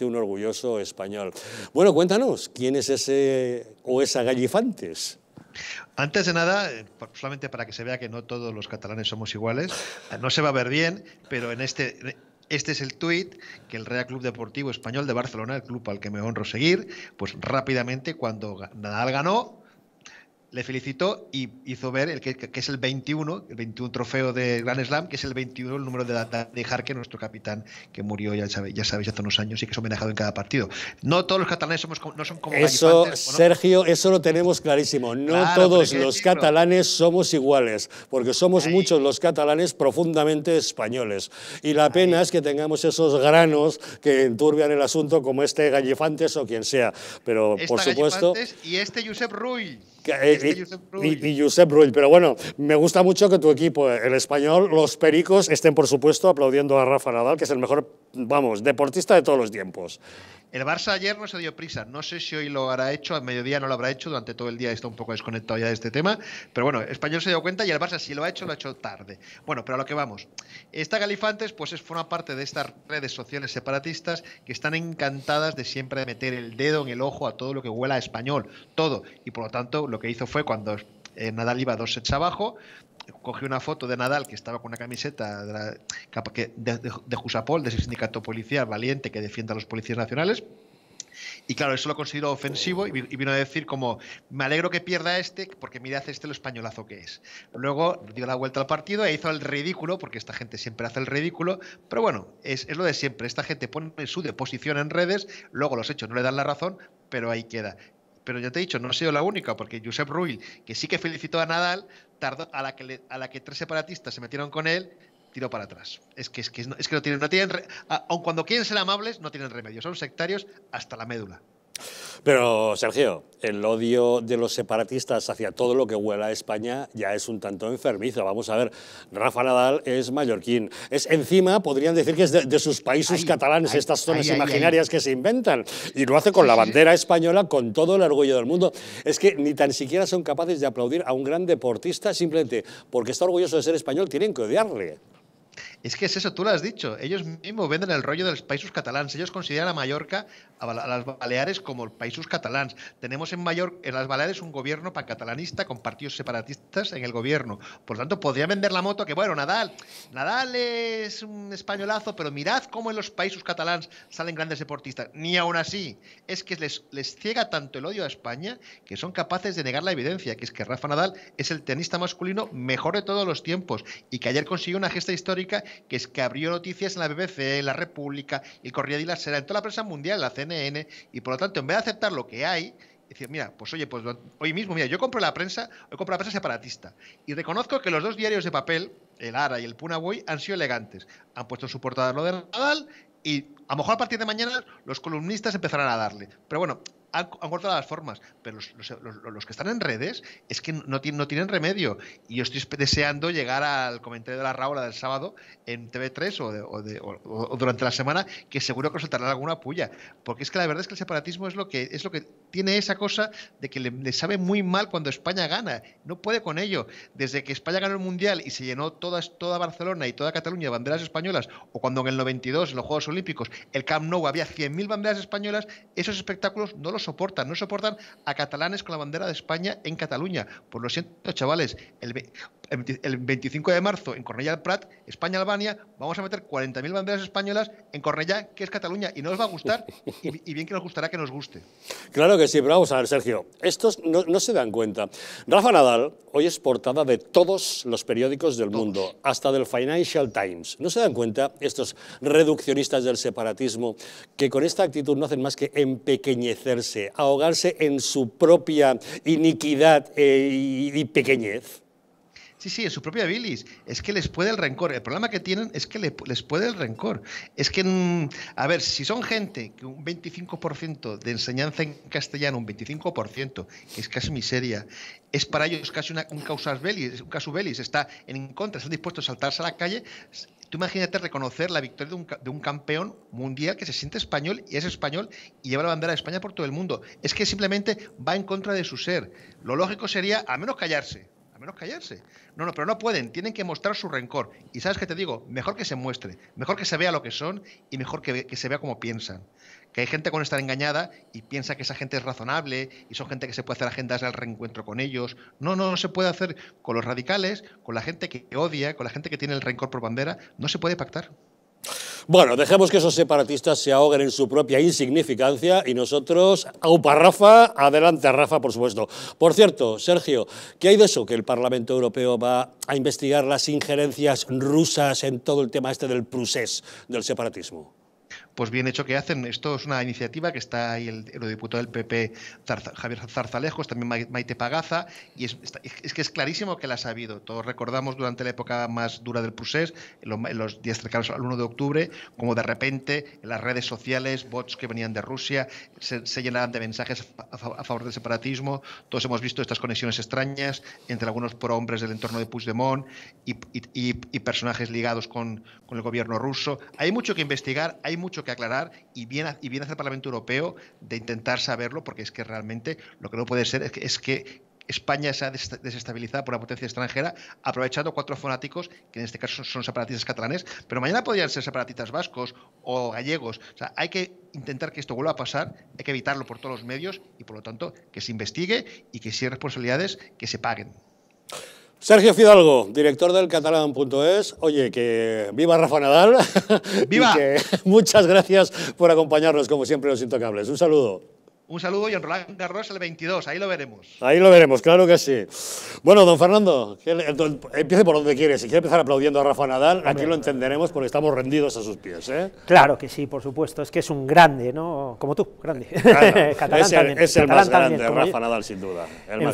un orgulloso español. Bueno, cuéntanos, ¿quién es ese o esa Gallifantes? Antes de nada, eh, solamente para que se vea que no todos los catalanes somos iguales, eh, no se va a ver bien, pero en este, eh, este es el tuit que el Real Club Deportivo Español de Barcelona, el club al que me honro seguir, pues rápidamente cuando Nadal ganó, le felicitó y hizo ver el que, es el 21, el 21 trofeo de Grand Slam, que es el 21 el número de de Jarque, nuestro capitán, que murió, ya sabéis, ya sabéis, hace unos años y que es homenajado en cada partido. No todos los catalanes somos, no son como Eso, Sergio, eso lo tenemos clarísimo. No todos los catalanes somos iguales, porque somos muchos los catalanes profundamente españoles. Y la pena es que tengamos esos granos que enturbian el asunto, como este Gallifantes o quien sea. Pero, por supuesto... y este Josep Rui, Que, eh, y este Josep ni, Pero bueno, me gusta mucho que tu equipo, el español, los pericos, estén por supuesto aplaudiendo a Rafa Nadal, que es el mejor, vamos, deportista de todos los tiempos. El Barça ayer no se dio prisa. No sé si hoy lo hará hecho, a mediodía no lo habrá hecho, durante todo el día está un poco desconectado ya de este tema. Pero bueno, el español se dio cuenta y el Barça si lo ha hecho, lo ha hecho tarde. Bueno, pero a lo que vamos. Esta Galifantes, pues es forma parte de estas redes sociales separatistas que están encantadas de siempre meter el dedo en el ojo a todo lo que huela español, todo. Y por lo tanto, lo que hizo fue cuando eh, Nadal iba dos sets abajo, cogió una foto de Nadal que estaba con una camiseta de, Jusapol, de ese sindicato policial valiente que defiende a los policías nacionales. Y claro, eso lo consideró ofensivo y, vino a decir como, me alegro que pierda este porque ¿hace este lo españolazo que es. Luego dio la vuelta al partido e hizo el ridículo, porque esta gente siempre hace el ridículo, pero bueno, es, es lo de siempre. Esta gente pone su deposición en redes, luego los hechos no le dan la razón, pero ahí queda. Pero ya te he dicho, no ha sido la única, porque Josep Ruil, que sí que felicitó a Nadal, tardó a la que, a la que tres separatistas se metieron con él, tiró para atrás. Es que, es que, es que no tienen, no tienen aun cuando quieren ser amables, no tienen remedio. Son sectarios hasta la médula. Pero, Sergio, el odio de los separatistas hacia todo lo que huela a España ya es un tanto enfermizo. Vamos a ver, Rafa Nadal es mallorquín. Es encima, podrían decir que es de, sus países catalanes, estas zonas imaginarias que se inventan. Y lo hace con la bandera española, con todo el orgullo del mundo. Es que ni tan siquiera son capaces de aplaudir a un gran deportista simplemente porque está orgulloso de ser español, tienen que odiarle. Es que es eso, tú lo has dicho. Ellos mismos venden el rollo de los países catalans. Ellos consideran a Mallorca, a, las Baleares, como el países catalans. Tenemos en, Mallorca, en las Baleares un gobierno pancatalanista con partidos separatistas en el gobierno. Por lo tanto, podría vender la moto que, bueno, Nadal, Nadal es un españolazo, pero mirad cómo en los países catalans salen grandes deportistas. Ni aún así. Es que les, les ciega tanto el odio a España que son capaces de negar la evidencia, que es que Rafa Nadal es el tenista masculino mejor de todos los tiempos y que ayer consiguió una gesta histórica que es que abrió noticias en la BBC, en la República, el Corriere la Sera, en toda la prensa mundial, en la CNN, y por lo tanto, en vez de aceptar lo que hay, decir, mira, pues oye, pues hoy mismo, mira, yo compro la prensa, hoy compro la prensa separatista. Y reconozco que los dos diarios de papel, el Ara y el Punaboy, han sido elegantes. Han puesto su portada lo de Nadal y a lo mejor a partir de mañana los columnistas empezarán a darle. Pero bueno, han, cortado las formas, pero los, los, los, que están en redes es que no, tienen, no tienen remedio. Y yo estoy deseando llegar al comentario de la Raúl del sábado en TV3 o, o, durante la semana, que seguro que saltarán alguna puya. Porque es que la verdad es que el separatismo es lo que, es lo que tiene esa cosa de que le, sabe muy mal cuando España gana. No puede con ello. Desde que España ganó el Mundial y se llenó toda, toda Barcelona y toda Cataluña de banderas españolas, o cuando en el 92, en los Juegos Olímpicos, el Camp Nou había 100.000 banderas españolas, esos espectáculos no los soportan, no soportan a catalanes con la bandera de España en Cataluña. Por lo siento, chavales, el, el 25 de marzo en Cornella del Prat, España-Albania, vamos a meter 40.000 banderas españolas en Cornellá, que es Cataluña, y no nos va a gustar, y, bien que nos gustará que nos guste. Claro que sí, pero vamos a ver, Sergio, estos no, se dan cuenta. Rafa Nadal hoy es portada de todos los periódicos del mundo, hasta del Financial Times. ¿No se dan cuenta estos reduccionistas del separatismo que con esta actitud no hacen más que empequeñecerse, ahogarse en su propia iniquidad eh, y pequeñez? Sí, sí, en su propia bilis. Es que les puede el rencor. El problema que tienen es que les puede el rencor. Es que, mm, a ver, si son gente que un 25% de enseñanza en castellano, un 25%, que es casi miseria, es para ellos casi un causas belli, un caso está en contra, están dispuestos a saltarse a la calle. Tú imagínate reconocer la victoria de un, de un, campeón mundial que se siente español y es español y lleva la bandera de España por todo el mundo. Es que simplemente va en contra de su ser. Lo lógico sería, a menos callarse, menos callarse. No, no, pero no pueden, tienen que mostrar su rencor. Y sabes qué te digo, mejor que se muestre, mejor que se vea lo que son y mejor que, que se vea cómo piensan. Que hay gente con estar engañada y piensa que esa gente es razonable y son gente que se puede hacer agendas al reencuentro con ellos. No, no, no se puede hacer con los radicales, con la gente que odia, con la gente que tiene el rencor por bandera, no se puede pactar. Bueno, dejemos que esos separatistas se ahoguen en su propia insignificancia y nosotros, aupa Rafa, adelante Rafa, por supuesto. Por cierto, Sergio, ¿qué hay de eso que el Parlamento Europeo va a investigar las injerencias rusas en todo el tema este del procés del separatismo? pues bien hecho que hacen. Esto es una iniciativa que está ahí el diputado del PP Zarza, Javier Zarzalejos, también Maite Pagaza, y es, que es clarísimo que la ha sabido, Todos recordamos durante la época más dura del Prusés, los, días cercanos al 1 de octubre, como de repente las redes sociales, bots que venían de Rusia, se, llenaban de mensajes a, favor del separatismo. Todos hemos visto estas conexiones extrañas entre algunos hombres del entorno de Puigdemont y, y, personajes ligados con, con el gobierno ruso. Hay mucho que investigar, hay mucho que que aclarar y bien, y bien hace el Parlamento Europeo de intentar saberlo, porque es que realmente lo que no puede ser es que, España se ha desestabilizado por una potencia extranjera, aprovechando cuatro fanáticos, que en este caso son separatistas catalanes, pero mañana podrían ser separatistas vascos o gallegos. O sea, hay que intentar que esto vuelva a pasar, hay que evitarlo por todos los medios y, por lo tanto, que se investigue y que si hay responsabilidades, que se paguen. Sergio Fidalgo, director del catalán.es. Oye, que viva Rafa Nadal. ¡Viva! muchas gracias por acompañarnos, como siempre, los intocables. Un saludo. Un saludo y en Roland Garros el 22, ahí lo veremos. Ahí lo veremos, claro que sí. Bueno, don Fernando, empiece por donde quiere. Si quiere empezar aplaudiendo a Rafa Nadal, aquí lo entenderemos porque estamos rendidos a sus pies. ¿eh? Claro que sí, por supuesto. Es que es un grande, ¿no? Como tú, grande. es el, más grande, Rafa Nadal, sin duda. El